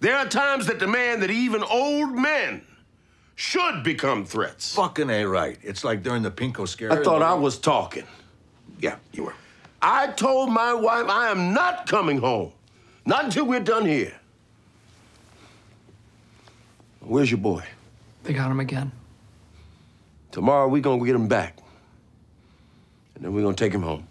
There are times that demand that even old men should become threats. Fucking A right. It's like during the Pinko scare. I thought I was talking. Yeah, you were. I told my wife I am not coming home. Not until we're done here. Where's your boy? They got him again. Tomorrow we're gonna get him back. And then we're gonna take him home.